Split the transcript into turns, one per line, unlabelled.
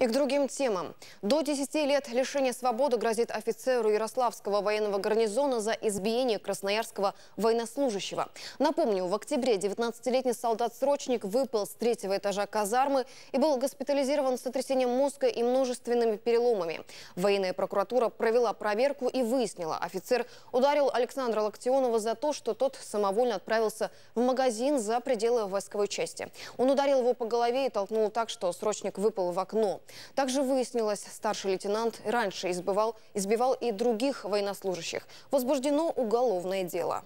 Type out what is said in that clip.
И к другим темам. До 10 лет лишения свободы грозит офицеру Ярославского военного гарнизона за избиение красноярского военнослужащего. Напомню, в октябре 19-летний солдат-срочник выпал с третьего этажа казармы и был госпитализирован с сотрясением мозга и множественными переломами. Военная прокуратура провела проверку и выяснила, офицер ударил Александра Локтионова за то, что тот самовольно отправился в магазин за пределы войсковой части. Он ударил его по голове и толкнул так, что срочник выпал в окно. Также выяснилось, старший лейтенант раньше избивал, избивал и других военнослужащих. Возбуждено уголовное дело.